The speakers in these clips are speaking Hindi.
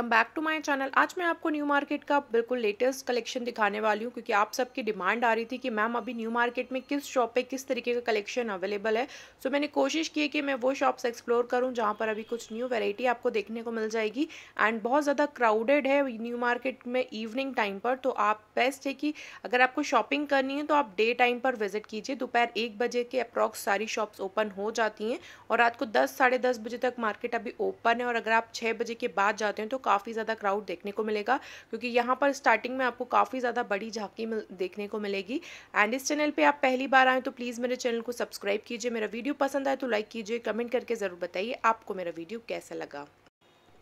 welcome back to my channel आज मैं आपको न्यू मार्केट का बिल्कुल लेटेस्ट कलेक्शन दिखाने वाली हूँ क्योंकि आप सबकी डिमांड आ रही थी कि मैम अभी न्यू मार्केट में किस शॉप पे किस तरीके का कलेक्शन अवेलेबल है सो so, मैंने कोशिश की है कि मैं वो शॉप्स एक्सप्लोर करूँ जहाँ पर अभी कुछ न्यू वेराइटी आपको देखने को मिल जाएगी एंड बहुत ज़्यादा क्राउडेड है न्यू मार्केट में इवनिंग टाइम पर तो आप बेस्ट है कि अगर आपको शॉपिंग करनी है तो आप डे टाइम पर विजिट कीजिए दोपहर एक बजे के अप्रॉक्स सारी शॉप्स ओपन हो जाती हैं और रात को दस साढ़े बजे तक मार्केट अभी ओपन है और अगर आप छः बजे के बाद जाते हैं तो काफ़ी ज़्यादा क्राउड देखने को मिलेगा क्योंकि यहाँ पर स्टार्टिंग में आपको काफ़ी ज़्यादा बड़ी झांकी देखने को मिलेगी एंड इस चैनल पर आप पहली बार आएँ तो प्लीज़ मेरे चैनल को सब्सक्राइब कीजिए मेरा वीडियो पसंद आए तो लाइक कीजिए कमेंट करके ज़रूर बताइए आपको मेरा वीडियो कैसा लगा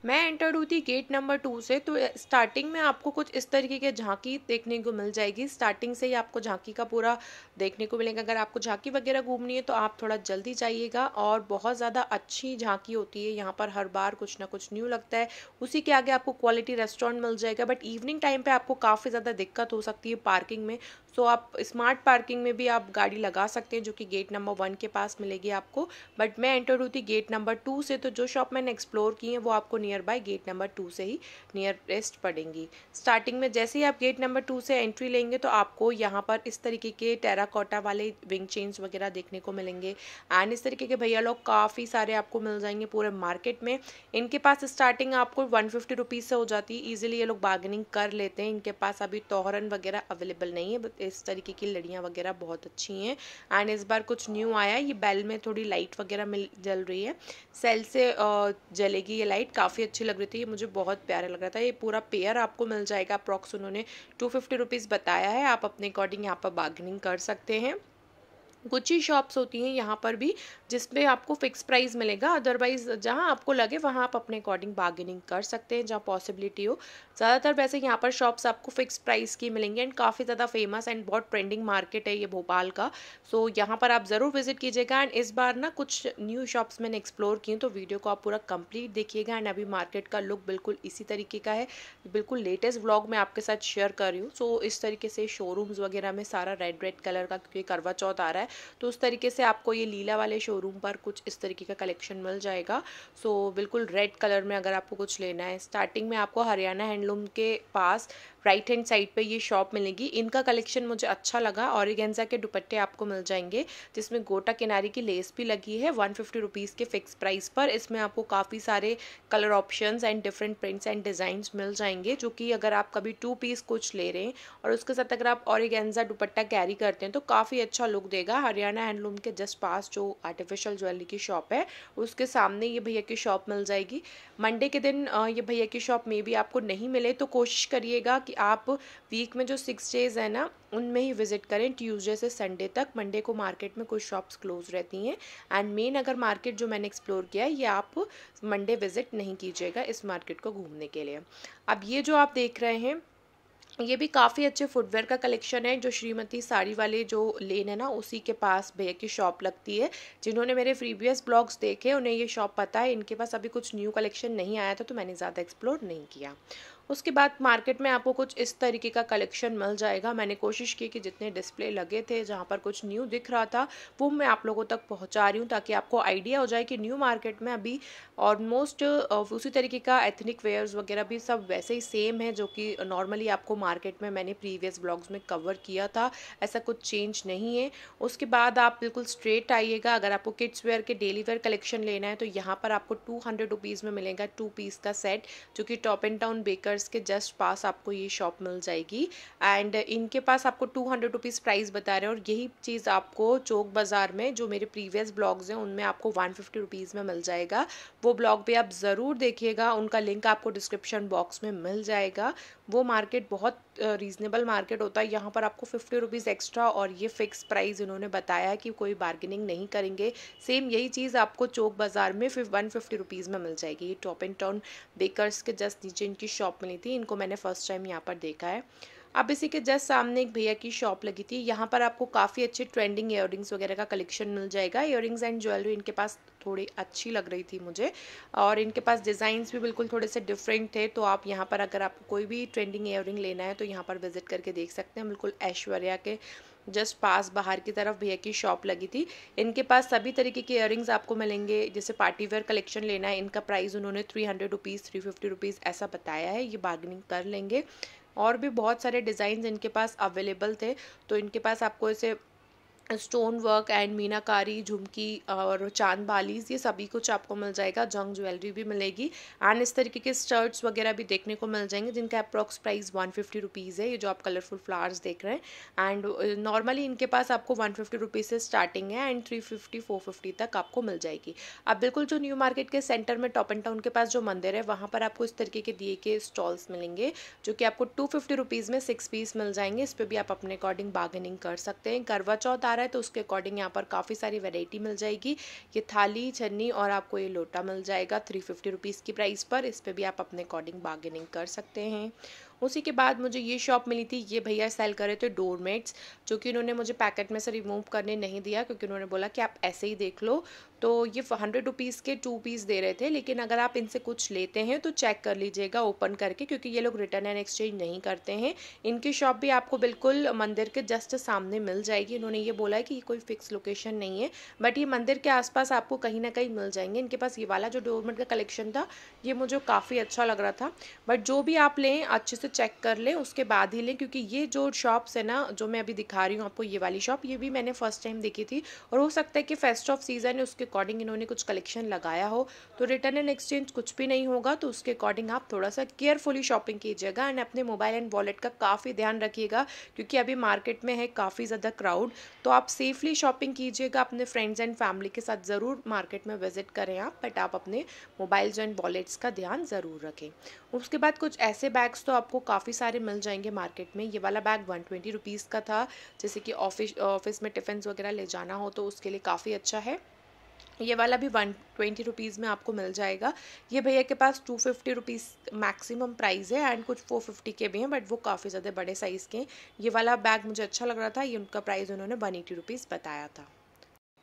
मैं एंटर हुई थी गेट नंबर टू से तो स्टार्टिंग में आपको कुछ इस तरीके के झांकी देखने को मिल जाएगी स्टार्टिंग से ही आपको झांकी का पूरा देखने को मिलेगा अगर आपको झांकी वगैरह घूमनी है तो आप थोड़ा जल्दी जाइएगा और बहुत ज़्यादा अच्छी झांकी होती है यहाँ पर हर बार कुछ ना कुछ न्यू लगता है उसी के आगे आपको क्वालिटी रेस्टोरेंट मिल जाएगा बट इवनिंग टाइम पर आपको काफ़ी ज़्यादा दिक्कत हो सकती है पार्किंग में सो आप स्मार्ट पार्किंग में भी आप गाड़ी लगा सकते हैं जो कि गेट नंबर वन के पास मिलेगी आपको बट मैं एंटर हुई थी गेट नंबर टू से तो जो शॉप मैंने एक्सप्लोर की है वो आपको near by gate number two से ही नियर बेस्ट पड़ेंगी स्टार्टिंग में जैसे ही आप गेट नंबर टू से एंट्री लेंगे तो आपको यहाँ पर इस तरीके के टेराकोटा वाले विंग चेन्स वगैरह देखने को मिलेंगे एंड इस तरीके के भैया लोग काफ़ी सारे आपको मिल जाएंगे पूरे मार्केट में इनके पास स्टार्टिंग आपको वन फिफ्टी से हो जाती है ईजिली ये लोग बार्गेनिंग कर लेते हैं इनके पास अभी तोहरन वगैरह अवेलेबल नहीं है इस तरीके की लड़ियाँ वगैरह बहुत अच्छी हैं एंड इस बार कुछ न्यू आया ये बेल में थोड़ी लाइट वगैरह मिल जल रही है सेल से जलेगी ये लाइट काफ़ी अच्छी लग रही थी ये मुझे बहुत प्यारा लग रहा था ये पूरा पेयर आपको मिल जाएगा अप्रॉक्स उन्होंने टू फिफ्टी रुपीज़ बताया है आप अपने अकॉर्डिंग यहाँ पर बार्गनिंग कर सकते हैं गुच्ची शॉप्स होती हैं यहाँ पर भी जिसमें आपको फिक्स प्राइस मिलेगा अदरवाइज जहाँ आपको लगे वहाँ आप अपने अकॉर्डिंग बार्गेनिंग कर सकते हैं जहाँ पॉसिबिलिटी हो ज़्यादातर वैसे यहाँ पर शॉप्स आपको फिक्स प्राइस की मिलेंगी एंड काफ़ी ज़्यादा फेमस एंड बहुत ट्रेंडिंग मार्केट है ये भोपाल का सो so, यहाँ पर आप ज़रूर विजिट कीजिएगा एंड इस बार ना कुछ न्यू शॉप्स मैंने एक्सप्लोर की तो वीडियो को आप पूरा कंप्लीट देखिएगा एंड अभी मार्केट का लुक बिल्कुल इसी तरीके का है बिल्कुल लेटेस्ट व्लॉग मैं आपके साथ शेयर कर रही हूँ सो इस तरीके से शोरूम्स वगैरह में सारा रेड रेड कलर का क्योंकि करवा चौथ आ रहा है है तो उस तरीके से आपको ये लीला वाले शोरूम पर कुछ इस तरीके का कलेक्शन मिल जाएगा सो बिल्कुल रेड कलर में अगर आपको कुछ लेना है स्टार्टिंग में आपको हरियाणा हैंडलूम के पास राइट हैंड साइड पे ये शॉप मिलेगी इनका कलेक्शन मुझे अच्छा लगा ऑरिगेंजा के दुपट्टे आपको मिल जाएंगे जिसमें गोटा किनारी की लेस भी लगी है वन फिफ्टी रुपीज़ के फिक्स प्राइस पर इसमें आपको काफ़ी सारे colour option and different prints and designs मिल जाएंगे जो कि अगर आप कभी टू पीस कुछ ले रहे हैं और उसके साथ अगर आप ऑरिगेंजा दुपट्टा कैरी करते हैं तो काफ़ी अच्छा लुक देगा हरियाणा हैंडलूम के जस्ट पास जो आर्टिफिशियल ज्वेलरी की शॉप है उसके सामने ये भैया की शॉप मिल जाएगी मंडे के दिन ये भैया की शॉप मे भी आपको नहीं मिले तो कोशिश करिएगा कि आप वीक में जो सिक्स डेज़ है ना उनमें ही विजिट करें ट्यूसडे से संडे तक मंडे को मार्केट में कुछ शॉप्स क्लोज रहती हैं एंड मेन अगर मार्केट जो मैंने एक्सप्लोर किया है ये आप मंडे विजिट नहीं कीजिएगा इस मार्केट को घूमने के लिए अब ये जो आप देख रहे हैं ये भी काफ़ी अच्छे फुटवेयर का कलेक्शन है जो श्रीमती साड़ी वाले जो लेन है ना उसी के पास भैया की शॉप लगती है जिन्होंने मेरे प्रीवियस ब्लॉग्स देखे उन्हें ये शॉप पता है इनके पास अभी कुछ न्यू कलेक्शन नहीं आया था तो मैंने ज़्यादा एक्सप्लोर नहीं किया उसके बाद मार्केट में आपको कुछ इस तरीके का कलेक्शन मिल जाएगा मैंने कोशिश की कि जितने डिस्प्ले लगे थे जहाँ पर कुछ न्यू दिख रहा था वो मैं आप लोगों तक पहुँचा रही हूँ ताकि आपको आइडिया हो जाए कि न्यू मार्केट में अभी ऑलमोस्ट उसी तरीके का एथनिक वेयर्स वगैरह भी सब वैसे ही सेम है जो कि नॉर्मली आपको मार्केट में मैंने प्रीवियस ब्लॉग्स में कवर किया था ऐसा कुछ चेंज नहीं है उसके बाद आप बिल्कुल स्ट्रेट आइएगा अगर आपको किड्स वेयर के डेली वेयर कलेक्शन लेना है तो यहाँ पर आपको टू हंड्रेड में मिलेगा टू पीस का सेट जो कि टॉप एंड टाउन बेकर मार्स के जस्ट पास आपको ये शॉप मिल जाएगी एंड इनके पास आपको टू हंड्रेड रुपीज़ प्राइस बता रहे हैं और यही चीज़ आपको चौक बाज़ार में जो मेरे प्रीवियस ब्लॉग्स हैं उनमें आपको वन फिफ्टी रुपीज़ में मिल जाएगा वो ब्लॉग भी आप ज़रूर देखिएगा उनका लिंक आपको डिस्क्रिप्शन बॉक्स में मिल जाएगा वो मार्केट बहुत रीज़नेबल मार्केट होता है यहाँ पर आपको फिफ्टी रुपीज़ एक्स्ट्रा और ये फ़िक्स प्राइस इन्होंने बताया कि कोई बार्गेनिंग नहीं करेंगे सेम यही चीज़ आपको चौक बाज़ार में वन फिफ्टी रुपीज़ में मिल जाएगी ये टॉप एंड टाउन बेकर्स के जस्ट नीचे इनकी शॉप में बनी थी इनको मैंने फ़र्स्ट टाइम यहाँ पर देखा है अब इसी के जस्ट सामने एक भैया की शॉप लगी थी यहाँ पर आपको काफ़ी अच्छे ट्रेंडिंग इयर वगैरह का कलेक्शन मिल जाएगा इयर एंड ज्वेलरी इनके पास थोड़ी अच्छी लग रही थी मुझे और इनके पास डिज़ाइंस भी बिल्कुल थोड़े से डिफरेंट थे तो आप यहाँ पर अगर आपको कोई भी ट्रेंडिंग इयर लेना है तो यहाँ पर विजिट करके देख सकते हैं बिल्कुल ऐश्वर्या के जस्ट पास बाहर की तरफ भैया की शॉप लगी थी इनके पास सभी तरीके के इयरिंग्स आपको मिलेंगे जैसे पार्टी वेयर कलेक्शन लेना है इनका प्राइस उन्होंने three hundred rupees three fifty rupees ऐसा बताया है ये बार्गनिंग कर लेंगे और भी बहुत सारे डिज़ाइन इनके पास अवेलेबल थे तो इनके पास आपको ऐसे स्टोन वर्क एंड मीनाकारी झुमकी और चांद बालीज ये सभी कुछ आपको मिल जाएगा जंग ज्वेलरी भी मिलेगी एंड इस तरीके के स्टर्ट्स वगैरह भी देखने को मिल जाएंगे जिनका approx price one fifty rupees है ये जो आप कलरफुल फ्लावर्स देख रहे हैं एंड नॉर्मली इनके पास आपको वन फिफ्टी रुपीज़ से स्टार्टिंग है and three fifty four fifty तक आपको मिल जाएगी अब बिल्कुल जो न्यू मार्केट के सेंटर में टॉप एंड टाउन के पास जो मंदिर है वहाँ पर आपको इस तरीके के दिए के स्टॉल्स मिलेंगे जो कि आपको टू फिफ्टी रुपीज़ में सिक्स पीस मिल जाएंगे इस पर भी आप अपने अकॉर्डिंग बार्गेनिंग कर सकते हैं करवा चौथ रहा है तो उसके अकॉर्डिंग यहाँ पर काफ़ी सारी वेराइटी मिल जाएगी ये थाली छन्नी और आपको ये लोटा मिल जाएगा थ्री फिफ्टी रुपीज़ की प्राइस पर इस पर भी आप अपने अकॉर्डिंग बार्गेनिंग कर सकते हैं उसी के बाद मुझे ये शॉप मिली थी ये भैया सेल कर रहे थे डोरमेट्स जो कि उन्होंने मुझे पैकेट में से रिमूव करने नहीं दिया क्योंकि उन्होंने बोला कि आप ऐसे ही देख लो तो ये हंड्रेड रुपीज़ के टू पीस दे रहे थे लेकिन अगर आप इनसे कुछ लेते हैं तो चेक कर लीजिएगा ओपन करके क्योंकि ये लोग रिटर्न एंड एक्सचेंज नहीं करते हैं इनकी शॉप भी आपको बिल्कुल मंदिर के जस्ट सामने मिल जाएगी इन्होंने ये बोला है कि ये कोई फिक्स लोकेशन नहीं है बट ये मंदिर के आसपास आपको कहीं ना कहीं मिल जाएंगे इनके पास ये वाला जो डोरमेट का कलेक्शन था ये मुझे काफ़ी अच्छा लग रहा था बट जो भी आप लें अच्छे से से चेक कर लें उसके बाद ही लें क्योंकि ये जो शॉप्स है ना जो मैं अभी दिखा रही हूँ आपको ये वाली शॉप ये भी मैंने फर्स्ट टाइम देखी थी और हो सकता है कि फेस्ट ऑफ सीज़न है उसके अकॉर्डिंग इन्होंने कुछ कलेक्शन लगाया हो तो रिटर्न एंड एक्सचेंज कुछ भी नहीं होगा तो उसके अकॉर्डिंग आप थोड़ा सा केयरफुली शॉपिंग कीजिएगा एंड अपने मोबाइल एंड वॉलेट का काफ़ी ध्यान रखिएगा क्योंकि अभी मार्केट में है काफ़ी ज़्यादा क्राउड तो आप सेफली शॉपिंग कीजिएगा अपने फ्रेंड्स एंड फैमिली के साथ ज़रूर मार्केट में विजिट करें आप बट आप अपने मोबाइल्स एंड वॉलेट्स का ध्यान ज़रूर रखें उसके बाद कुछ ऐसे बैग्स तो आपको आपको काफ़ी सारे मिल जाएंगे मार्केट में ये वाला बैग वन ट्वेंटी रुपीज़ का था जैसे कि ऑफिस ऑफिस में टिफ़िन वगैरह ले जाना हो तो उसके लिए काफ़ी अच्छा है ये वाला भी वन ट्वेंटी रुपीज़ में आपको मिल जाएगा ये भैया के पास two fifty rupees maximum price है एंड कुछ फोर फिफ्टी के भी हैं बट वो काफ़ी ज़्यादा बड़े साइज़ के हैं ये वाला बैग मुझे अच्छा लग रहा था ये उनका प्राइस उन्होंने वन एटी रुपीज़ बताया था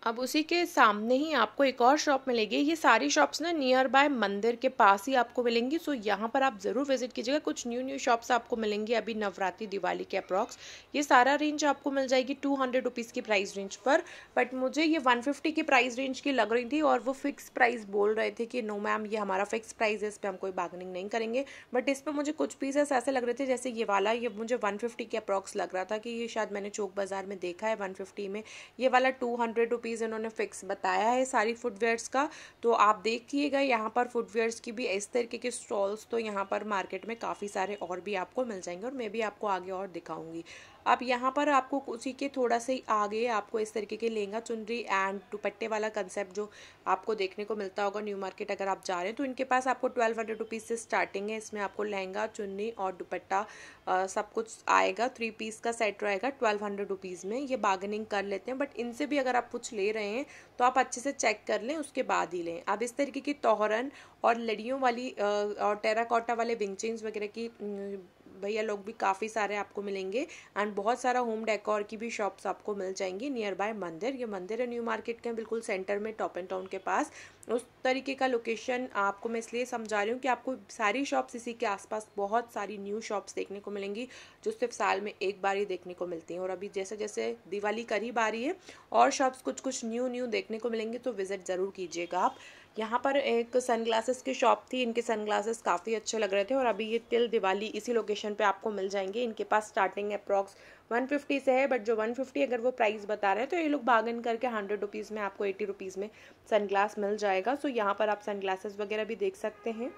अब उसी के सामने ही आपको एक और शॉप मिलेगी ये सारी शॉप्स ना नियर बाय मंदिर के पास ही आपको मिलेंगी सो यहाँ पर आप ज़रूर विजिट कीजिएगा कुछ न्यू न्यू शॉप्स आपको मिलेंगी अभी नवरात्रि दिवाली के अप्रॉक्स ये सारा रेंज आपको मिल जाएगी टू हंड्रेड रुपीज़ की प्राइस रेंज पर बट मुझे ये वन फिफ्टी की प्राइस रेंज की लग रही थी और वो फिक्स प्राइस बोल रहे थे कि नो मैम ये हमारा फिक्स प्राइस है इस पर हम कोई बार्गनिंग नहीं करेंगे बट इस पर मुझे कुछ पीसेस ऐसे लग रहे थे जैसे ये वाला ये मुझे वन फिफ्टी के अप्रॉक्स लग रहा था कि ये शायद मैंने चौक बाज़ार में देखा है वन फिफ्टी में ये वाला टू हंड्रेड रुपीज़ प्राइस इन्होंने फिक्स बताया है सारी फुटवेयर्स का तो आप देखिएगा यहाँ पर फुटवेयर्स की भी इस तरीके के स्टॉल्स तो यहाँ पर मार्केट में काफ़ी सारे और भी आपको मिल जाएंगे और मैं भी आपको आगे और दिखाऊँगी अब यहाँ पर आपको उसी के थोड़ा ही आगे आपको इस तरीके के लहंगा चुनरी एंड दुपट्टे वाला कंसेप्ट जो आपको देखने को मिलता होगा न्यू मार्केट अगर आप जा रहे हैं तो इनके पास आपको ट्वेल्व हंड्रेड रुपीज़ से स्टार्टिंग है इसमें आपको लहंगा चुन्नी और दुपट्टा सब कुछ आएगा थ्री पीस का सेट रहेगा ट्वेल्व हंड्रेड रुपीज़ में ये बार्गनिंग कर लेते हैं बट इनसे भी अगर आप कुछ ले रहे हैं तो आप अच्छे से चेक कर लें उसके बाद ही लें अब इस तरीके की तोहरन और लड़ियों वाली और टेराकोटा वाले विंग वगैरह की भैया लोग भी काफ़ी सारे आपको मिलेंगे एंड बहुत सारा होम डेकोर की भी शॉप्स आपको मिल जाएंगी नियर बाय मंदिर ये मंदिर है न्यू मार्केट के बिल्कुल सेंटर में टॉप एंड टाउन के पास उस तरीके का लोकेशन आपको मैं इसलिए समझा रही हूँ कि आपको सारी शॉप्स इसी के आसपास बहुत सारी न्यू शॉप्स देखने को मिलेंगी जो सिर्फ साल में एक बार ही देखने को मिलती हैं और अभी जैसे जैसे दिवाली करीब आ रही है और शॉप्स कुछ कुछ न्यू न्यू देखने को मिलेंगे तो विज़िट ज़रूर कीजिएगा आप यहाँ पर एक सनग्लासेस की शॉप थी इनके सनग्लासेस काफ़ी अच्छे लग रहे थे और अभी ये तिल दिवाली इसी लोकेशन पे आपको मिल जाएंगे इनके पास स्टार्टिंग अप्रॉक्स 150 से है बट जो 150 अगर वो प्राइस बता रहे हैं तो ये लोग बागन करके हंड्रेड रुपीज़ में आपको एटी रुपीज़ में सनग्लास मिल जाएगा सो यहाँ पर आप सनग्लासेस वगैरह भी देख सकते हैं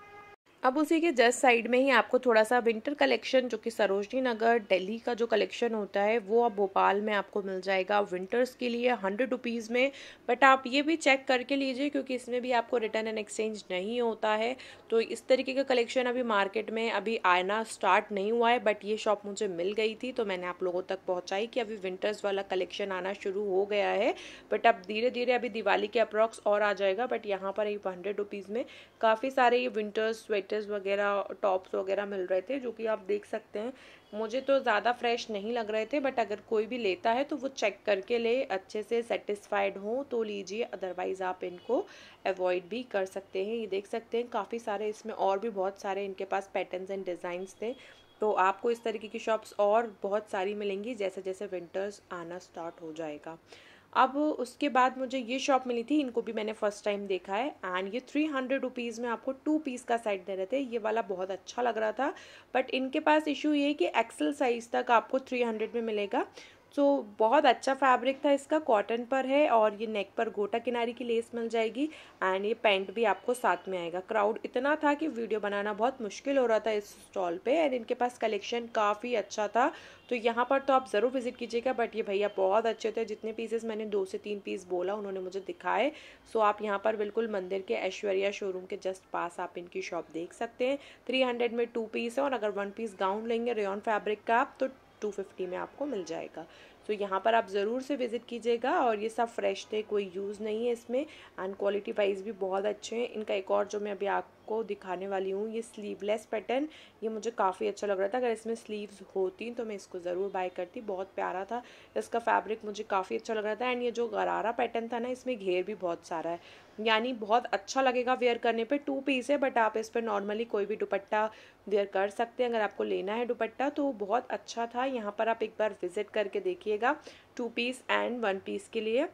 अब उसी के जस्ट साइड में ही आपको थोड़ा सा विंटर कलेक्शन जो कि सरोजनी नगर दिल्ली का जो कलेक्शन होता है वो अब भोपाल में आपको मिल जाएगा विंटर्स के लिए हंड्रेड रुपीज़ में बट आप ये भी चेक करके लीजिए क्योंकि इसमें भी आपको रिटर्न एंड एक्सचेंज नहीं होता है तो इस तरीके का कलेक्शन अभी मार्केट में अभी आना स्टार्ट नहीं हुआ है बट ये शॉप मुझे मिल गई थी तो मैंने आप लोगों तक पहुँचाई कि अभी विंटर्स वाला कलेक्शन आना शुरू हो गया है बट अब धीरे धीरे अभी दिवाली के अप्रॉक्स और आ जाएगा बट यहाँ पर हंड्रेड रुपीज़ में काफ़ी सारे ये विंटर्स स्वेट स्वेटर्स वगैरह टॉप्स वगैरह मिल रहे थे जो कि आप देख सकते हैं मुझे तो ज़्यादा फ्रेश नहीं लग रहे थे बट अगर कोई भी लेता है तो वो चेक करके ले अच्छे से सेटिस्फाइड हो तो लीजिए अदरवाइज़ आप इनको अवॉइड भी कर सकते हैं ये देख सकते हैं काफ़ी सारे इसमें और भी बहुत सारे इनके पास पैटर्नस एंड डिज़ाइंस थे तो आपको इस तरीके की शॉप्स और बहुत सारी मिलेंगी जैसे जैसे विंटर्स आना स्टार्ट हो जाएगा अब उसके बाद मुझे ये शॉप मिली थी इनको भी मैंने फर्स्ट टाइम देखा है एंड ये थ्री हंड्रेड रुपीज़ में आपको टू पीस का सेट दे रहे थे ये वाला बहुत अच्छा लग रहा था बट इनके पास इशू ये है कि एक्सल साइज़ तक आपको थ्री हंड्रेड में मिलेगा सो तो बहुत अच्छा फैब्रिक था इसका कॉटन पर है और ये नेक पर गोटा किनारी की लेस मिल जाएगी एंड ये पैंट भी आपको साथ में आएगा क्राउड इतना था कि वीडियो बनाना बहुत मुश्किल हो रहा था इस स्टॉल पे एंड इनके पास कलेक्शन काफ़ी अच्छा था तो यहाँ पर तो आप ज़रूर विजिट कीजिएगा बट ये भैया बहुत अच्छे थे जितने पीसेस मैंने दो से तीन पीस बोला उन्होंने मुझे दिखाए सो आप यहाँ पर बिल्कुल मंदिर के ऐश्वर्या शोरूम के जस्ट पास आप इनकी शॉप देख सकते हैं थ्री हंड्रेड में टू पीस है और अगर वन पीस गाउन लेंगे रेन फैब्रिक का आप तो टू फिफ्टी में आपको मिल जाएगा तो यहाँ पर आप ज़रूर से विज़िट कीजिएगा और ये सब फ्रेश थे कोई यूज़ नहीं है इसमें एंड क्वालिटी वाइज भी बहुत अच्छे हैं इनका एक और जो मैं अभी आपको दिखाने वाली हूँ ये स्लीवलेस पैटर्न ये मुझे काफ़ी अच्छा लग रहा था अगर इसमें स्लीव्स होती तो मैं इसको ज़रूर बाय करती बहुत प्यारा था इसका फैब्रिक मुझे काफ़ी अच्छा लग रहा था एंड ये जो गरारा पैटर्न था ना इसमें घेर भी बहुत सारा है यानी बहुत अच्छा लगेगा वेयर करने पे टू पीस है बट आप इस पर नॉर्मली कोई भी दुपट्टा वेयर कर सकते हैं अगर आपको लेना है दुपट्टा तो बहुत अच्छा था यहाँ पर आप एक बार विजिट करके देखिएगा two piece and one piece के लिए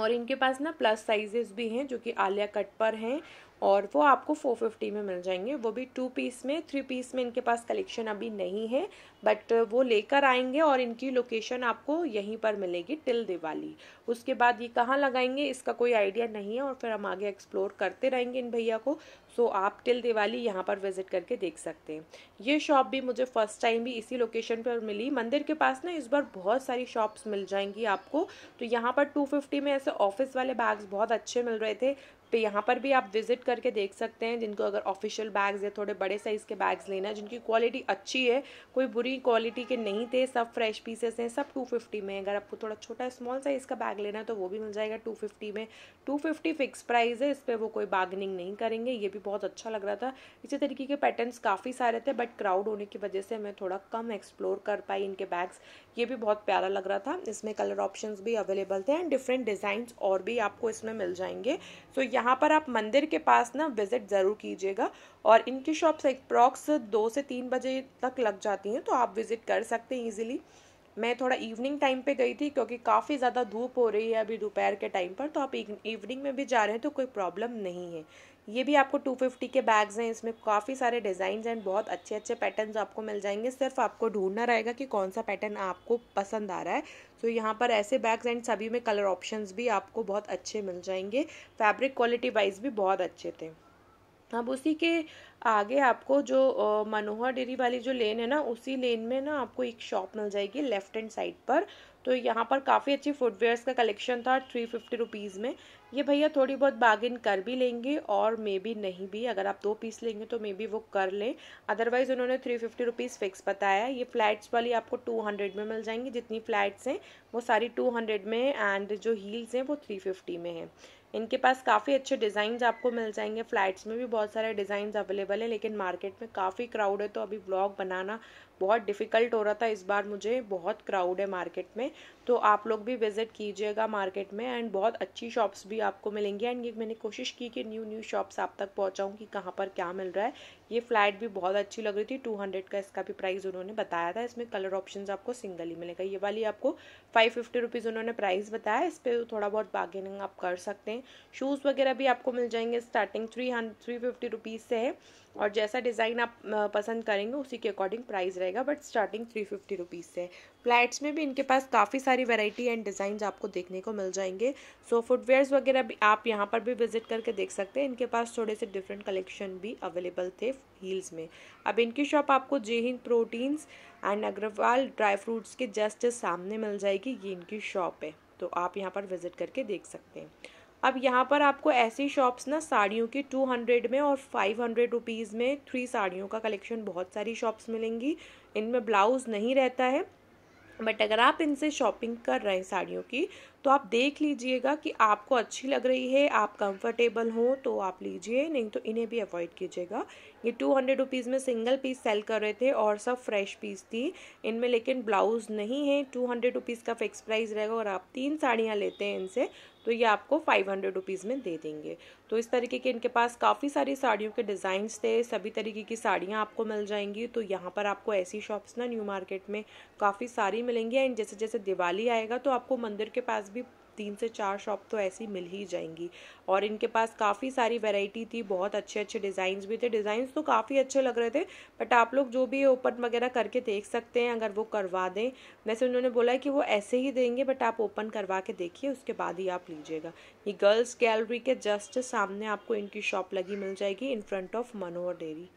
और इनके पास ना प्लस साइजेस भी हैं जो कि आलिया कट पर हैं और वो आपको 450 में मिल जाएंगे वो भी टू पीस में थ्री पीस में इनके पास कलेक्शन अभी नहीं है बट वो लेकर आएंगे और इनकी लोकेशन आपको यहीं पर मिलेगी टिल दिवाली उसके बाद ये कहाँ लगाएंगे इसका कोई आइडिया नहीं है और फिर हम आगे एक्सप्लोर करते रहेंगे इन भैया को सो आप टिल दिवाली यहाँ पर विजिट करके देख सकते हैं ये शॉप भी मुझे फर्स्ट टाइम भी इसी लोकेशन पर मिली मंदिर के पास ना इस बार बहुत सारी शॉप्स मिल जाएंगी आपको तो यहाँ पर टू में ऐसे ऑफिस वाले बैग्स बहुत अच्छे मिल रहे थे तो यहाँ पर भी आप विजिट करके देख सकते हैं जिनको अगर ऑफिशियल बैग्स या थोड़े बड़े साइज़ के बैग्स लेना है जिनकी क्वालिटी अच्छी है कोई बुरी क्वालिटी के नहीं थे सब फ्रेश पीसेस हैं सब टू फिफ्टी में अगर आपको थोड़ा छोटा स्मॉल साइज़ का बैग लेना है तो वो भी मिल जाएगा टू फिफ्टी में टू फिफ्टी फिक्स प्राइस है इस पर वो कोई बार्गनिंग नहीं करेंगे ये भी बहुत अच्छा लग रहा था इसी तरीके के पैटर्न काफ़ी सारे थे बट क्राउड होने की वजह से मैं थोड़ा कम एक्सप्लोर कर पाई इनके बैग्स ये भी बहुत प्यारा लग रहा था इसमें कलर ऑप्शन भी अवेलेबल थे एंड डिफरेंट डिज़ाइन और भी आपको इसमें मिल जाएंगे सो so, यहाँ पर आप मंदिर के पास ना विज़िट ज़रूर कीजिएगा और इनकी शॉप्स अप्रॉक्स दो से तीन बजे तक लग जाती हैं तो आप विज़िट कर सकते हैं ईजिली मैं थोड़ा इवनिंग टाइम पे गई थी क्योंकि काफ़ी ज़्यादा धूप हो रही है अभी दोपहर के टाइम पर तो आप इवनिंग में भी जा रहे हैं तो कोई प्रॉब्लम नहीं है ये भी आपको 250 के बैग्स हैं इसमें काफ़ी सारे डिज़ाइन एंड बहुत अच्छे अच्छे पैटर्न्स आपको मिल जाएंगे सिर्फ आपको ढूंढना रहेगा कि कौन सा पैटर्न आपको पसंद आ रहा है तो यहाँ पर ऐसे बैग्स एंड सभी में कलर ऑप्शंस भी आपको बहुत अच्छे मिल जाएंगे फैब्रिक क्वालिटी वाइज भी बहुत अच्छे थे अब उसी के आगे आपको जो मनोहर डेरी वाली जो लेन है ना उसी लेन में ना आपको एक शॉप मिल जाएगी लेफ्ट एंड साइड पर तो यहाँ पर काफ़ी अच्छी फुटवेयर्स का कलेक्शन था थ्री फिफ्टी रुपीज़ में ये भैया थोड़ी बहुत बागिन कर भी लेंगे और मे बी नहीं भी अगर आप दो पीस लेंगे तो मे बी वो कर लें अदरवाइज़ उन्होंने थ्री फिफ्टी रुपीज़ फिक्स बताया ये फ्लैट्स वाली आपको टू हंड्रेड में मिल जाएंगी जितनी फ्लैट्स हैं वो सारी टू हंड्रेड में एंड जो हील्स हैं वो थ्री फिफ्टी में हैं इनके पास काफ़ी अच्छे डिज़ाइन आपको मिल जाएंगे फ्लैट्स में भी बहुत सारे डिज़ाइन अवेलेबल हैं लेकिन मार्केट में काफ़ी क्राउड है तो अभी ब्लॉग बनाना बहुत डिफ़िकल्ट हो रहा था इस बार मुझे बहुत क्राउड है मार्केट में तो आप लोग भी विज़िट कीजिएगा मार्केट में एंड बहुत अच्छी शॉप्स भी आपको मिलेंगी एंड ये मैंने कोशिश की कि न्यू न्यू शॉप्स आप तक पहुँचाऊँ कि कहाँ पर क्या मिल रहा है ये फ्लैट भी बहुत अच्छी लग रही थी टू हंड्रेड का इसका भी प्राइस उन्होंने बताया था इसमें कलर ऑप्शन आपको सिंगल ही मिलेगा ये वाली आपको फाइव फिफ्टी रुपीज़ उन्होंने प्राइस बताया इस पर थोड़ा बहुत बार्गेनिंग आप कर सकते हैं शूज़ वगैरह भी आपको मिल जाएंगे स्टार्टिंग थ्री हंड थ्री फिफ्टी रुपीज़ से है और जैसा डिज़ाइन आप पसंद करेंगे उसी के अकॉर्डिंग प्राइस रहेगा but starting three fifty rupees से फ्लैट्स में भी इनके पास काफ़ी सारी वैरायटी एंड डिज़ाइन आपको देखने को मिल जाएंगे सो फुटवेयर्स वगैरह भी आप यहाँ पर भी विजिट करके देख सकते हैं इनके पास थोड़े से डिफरेंट कलेक्शन भी अवेलेबल थे हील्स में अब इनकी शॉप आपको Jai Hind proteins and Agarwal dry fruits के जस्ट सामने मिल जाएगी ये इनकी शॉप है तो आप यहाँ पर विजिट करके देख सकते हैं अब यहाँ पर आपको ऐसी शॉप्स ना साड़ियों की टू हंड्रेड में और फाइव हंड्रेड रुपीज़ में थ्री साड़ियों का कलेक्शन बहुत सारी शॉप्स मिलेंगी इनमें ब्लाउज़ नहीं रहता है बट अगर आप इनसे शॉपिंग कर रहे हैं साड़ियों की तो आप देख लीजिएगा कि आपको अच्छी लग रही है आप कंफर्टेबल हो तो आप लीजिए नहीं तो इन्हें भी अवॉइड कीजिएगा ये टू हंड्रेड रुपीज़ में सिंगल पीस सेल कर रहे थे और सब फ्रेश पीस थी इनमें लेकिन ब्लाउज़ नहीं है टू हंड्रेड रुपीज़ का फिक्स प्राइस रहेगा और आप तीन साड़ियाँ लेते हैं इनसे तो ये आपको फाइव हंड्रेड रुपीज़ में दे देंगे तो इस तरीके के इनके पास काफ़ी सारी साड़ियों के डिज़ाइंस थे सभी तरीके की साड़ियाँ आपको मिल जाएंगी तो यहाँ पर आपको ऐसी शॉप्स ना न्यू मार्केट में काफ़ी सारी मिलेंगी एंड जैसे जैसे दिवाली आएगा तो आपको मंदिर के पास भी तीन से चार शॉप तो ऐसी मिल ही जाएंगी और इनके पास काफ़ी सारी वैरायटी थी बहुत अच्छे अच्छे डिज़ाइंस भी थे डिज़ाइंस तो काफ़ी अच्छे लग रहे थे बट आप लोग जो भी ओपन वगैरह करके देख सकते हैं अगर वो करवा दें वैसे उन्होंने बोला है कि वो ऐसे ही देंगे बट आप ओपन करवा के देखिए उसके बाद ही आप लीजिएगा ये गर्ल्स गैलरी के जस्ट सामने आपको इनकी शॉप लगी मिल जाएगी in front of Manohar dairy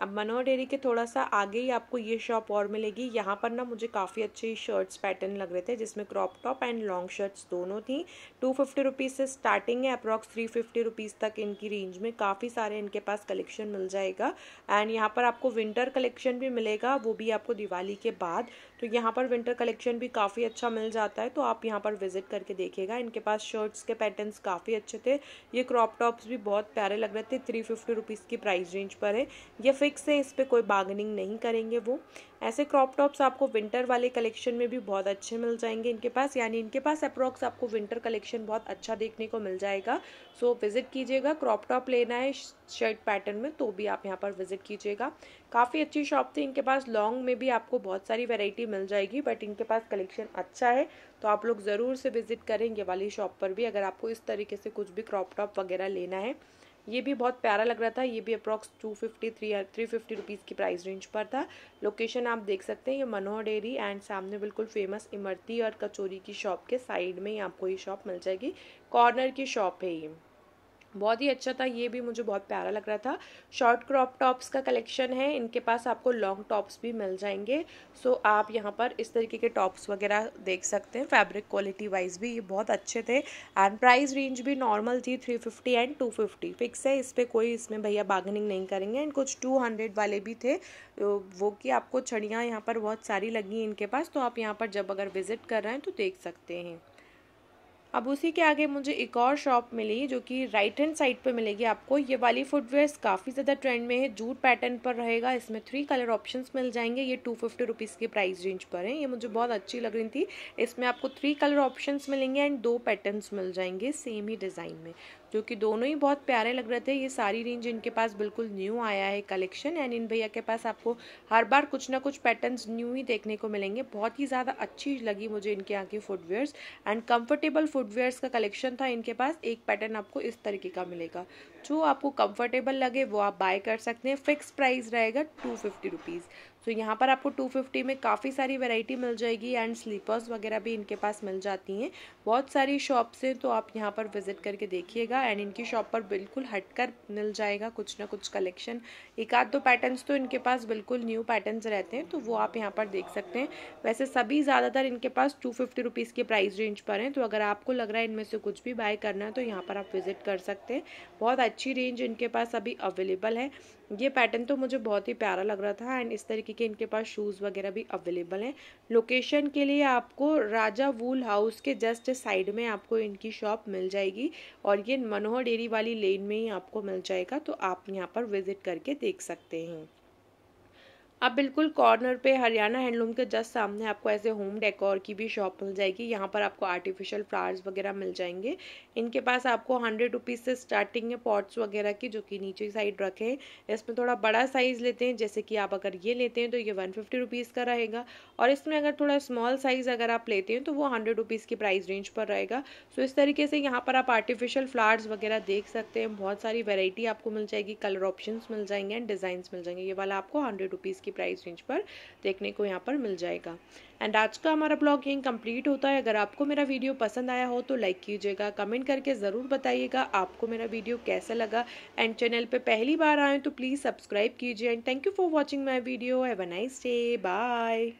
अब मनोहर डेरी के थोड़ा सा आगे ही आपको ये शॉप और मिलेगी यहाँ पर ना मुझे काफ़ी अच्छे शर्ट्स पैटर्न लग रहे थे जिसमें crop top and long shirts दोनों थी टू फिफ्टी रुपीज़ से स्टार्टिंग है अप्रॉक्स थ्री फिफ्टी रुपीज़ तक इनकी रेंज में काफ़ी सारे इनके पास कलेक्शन मिल जाएगा एंड यहाँ पर आपको विंटर कलेक्शन भी मिलेगा वो भी आपको दिवाली के बाद तो यहाँ पर विंटर कलेक्शन भी काफ़ी अच्छा मिल जाता है तो आप यहाँ पर विजिट करके देखेगा इनके पास शर्ट्स के पैटर्न काफ़ी अच्छे थे ये क्रॉप टॉप्स भी बहुत प्यारे लग रहे थे थ्री फिफ्टी रुपीज़ की प्राइस रेंज पर है यह फिक्स है इस पर कोई बार्गनिंग नहीं करेंगे वो ऐसे क्रॉप टॉप्स आपको विंटर वाले कलेक्शन में भी बहुत अच्छे मिल जाएंगे इनके पास यानी इनके पास अप्रॉक्स आपको विंटर कलेक्शन बहुत अच्छा देखने को मिल जाएगा सो so, विजिट कीजिएगा क्रॉप टॉप लेना है शर्ट पैटर्न में तो भी आप यहाँ पर विजिट कीजिएगा काफ़ी अच्छी शॉप थी इनके पास लॉन्ग में भी आपको बहुत सारी वेराइटी मिल जाएगी बट इनके पास कलेक्शन अच्छा है तो आप लोग ज़रूर से विजिट करेंगे वाली शॉप पर भी अगर आपको इस तरीके से कुछ भी क्रॉप टॉप वगैरह लेना है ये भी बहुत प्यारा लग रहा था ये भी approx two fifty three three fifty rupees की प्राइस रेंज पर था लोकेशन आप देख सकते हैं ये मनोहर डेयरी एंड सामने बिल्कुल फेमस इमरती और कचोरी की शॉप के साइड में ही आपको ये शॉप मिल जाएगी कॉर्नर की शॉप है ये बहुत ही अच्छा था ये भी मुझे बहुत प्यारा लग रहा था शॉर्ट क्रॉप टॉप्स का कलेक्शन है इनके पास आपको लॉन्ग टॉप्स भी मिल जाएंगे सो आप यहाँ पर इस तरीके के टॉप्स वगैरह देख सकते हैं फैब्रिक क्वालिटी वाइज भी ये बहुत अच्छे थे एंड प्राइस रेंज भी नॉर्मल थी three fifty and two fifty fix है इस पर कोई इसमें भैया बार्गनिंग नहीं करेंगे एंड कुछ टू हंड्रेड वाले भी थे तो वो कि आपको छड़ियाँ यहाँ पर बहुत सारी लगी इनके पास तो आप यहाँ पर जब अगर विजिट कर रहे हैं तो देख सकते हैं अब उसी के आगे मुझे एक और शॉप मिली जो कि राइट हैंड साइड पे मिलेगी आपको ये वाली फुटवेयर काफ़ी ज़्यादा ट्रेंड में है जूट पैटर्न पर रहेगा इसमें थ्री कलर ऑप्शंस मिल जाएंगे ये टू फिफ्टी रुपीज़ के प्राइस रेंज पर है ये मुझे बहुत अच्छी लग रही थी इसमें आपको थ्री कलर ऑप्शंस मिलेंगे एंड दो पैटर्न मिल जाएंगे सेम ही डिज़ाइन में जो कि दोनों ही बहुत प्यारे लग रहे थे ये सारी रेंज इनके पास बिल्कुल न्यू आया है कलेक्शन एंड इन भैया के पास आपको हर बार कुछ ना कुछ पैटर्न्स न्यू ही देखने को मिलेंगे बहुत ही ज़्यादा अच्छी लगी मुझे इनके यहाँ के फुटवेयर्स एंड कम्फर्टेबल फुटवेयर्स का कलेक्शन था इनके पास एक पैटर्न आपको इस तरीके का मिलेगा जो आपको कम्फर्टेबल लगे वो आप बाय कर सकते हैं फिक्स प्राइस रहेगा टू फिफ्टी रुपीज़ सो तो so, यहाँ पर आपको 250 में काफ़ी सारी वैरायटी मिल जाएगी एंड स्लीपर्स वगैरह भी इनके पास मिल जाती हैं बहुत सारी शॉप्स हैं तो आप यहाँ पर विज़िट करके देखिएगा एंड इनकी शॉप पर बिल्कुल हटकर मिल जाएगा कुछ ना कुछ कलेक्शन एक आध दो पैटर्न्स तो इनके पास बिल्कुल न्यू पैटर्न्स रहते हैं तो वो आप यहाँ पर देख सकते हैं वैसे सभी ज़्यादातर इनके पास टू फिफ्टी के प्राइस रेंज पर हैं तो अगर आपको लग रहा है इनमें से कुछ भी बाय करना है तो यहाँ पर आप विज़िट कर सकते हैं बहुत अच्छी रेंज इनके पास अभी अवेलेबल है ये पैटर्न तो मुझे बहुत ही प्यारा लग रहा था एंड इस तरीके ठीक है इनके पास शूज़ वगैरह भी अवेलेबल हैं लोकेशन के लिए आपको राजा वूल हाउस के जस्ट साइड में आपको इनकी शॉप मिल जाएगी और ये मनोहर डेयरी वाली लेन में ही आपको मिल जाएगा तो आप यहाँ पर विज़िट करके देख सकते हैं आप बिल्कुल कॉर्नर पे हरियाणा हैंडलूम के जस्ट सामने आपको ऐसे होम डेकोर की भी शॉप मिल जाएगी यहाँ पर आपको आर्टिफिशियल फ्लावर्स वगैरह मिल जाएंगे इनके पास आपको हंड्रेड रुपीज़ से स्टार्टिंग है पॉट्स वगैरह की जो कि नीचे साइड रखे हैं इसमें थोड़ा बड़ा साइज़ लेते हैं जैसे कि आप अगर ये लेते हैं तो ये वन फिफ्टी का रहेगा और इसमें अगर थोड़ा स्मॉल साइज़ अगर आप लेते हैं तो वो हंड्रेड रुपीज़ की प्राइस रेंज पर रहेगा सो इस तरीके से यहाँ पर आप आर्टिफिशियल फ्लावर्स वगैरह देख सकते हैं बहुत सारी वेराइटी आपको मिल जाएगी कलर ऑप्शन मिल जाएंगे एंड डिज़ाइन मिल जाएंगे ये वाला आपको हंड्रेड रुपीज़ की की प्राइस रेंज पर देखने को यहाँ पर मिल जाएगा एंड आज का हमारा ब्लॉग यहीं कंप्लीट होता है अगर आपको मेरा वीडियो पसंद आया हो तो लाइक कीजिएगा कमेंट करके ज़रूर बताइएगा आपको मेरा वीडियो कैसा लगा एंड चैनल पर पहली बार आए तो प्लीज़ सब्सक्राइब कीजिए and thank you for watching my video have a nice day bye